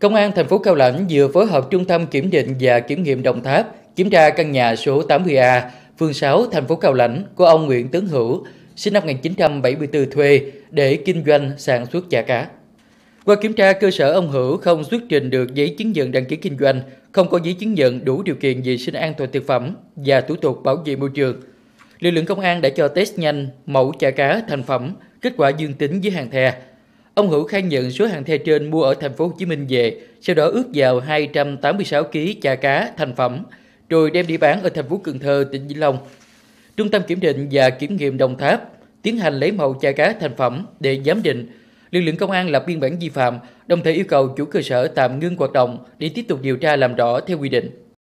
Công an thành phố Cao Lãnh vừa phối hợp Trung tâm Kiểm định và Kiểm nghiệm Đồng Tháp kiểm tra căn nhà số 80A, phường 6, thành phố Cao Lãnh của ông Nguyễn Tấn Hữu, sinh năm 1974 thuê để kinh doanh sản xuất chả cá. Qua kiểm tra, cơ sở ông Hữu không xuất trình được giấy chứng nhận đăng ký kinh doanh, không có giấy chứng nhận đủ điều kiện vệ sinh an toàn thực phẩm và thủ tục bảo vệ môi trường. Lực lượng công an đã cho test nhanh mẫu chả cá thành phẩm, kết quả dương tính với hàng thè. Ông Hữu khai nhận số hàng the trên mua ở thành phố Hồ Chí Minh về, sau đó ướt vào 286 kg chả cá thành phẩm, rồi đem đi bán ở thành phố Cần Thơ, tỉnh Vĩnh Long. Trung tâm kiểm định và kiểm nghiệm Đồng Tháp tiến hành lấy mẫu chả cá thành phẩm để giám định. Lực lượng công an lập biên bản vi phạm, đồng thời yêu cầu chủ cơ sở tạm ngưng hoạt động để tiếp tục điều tra làm rõ theo quy định.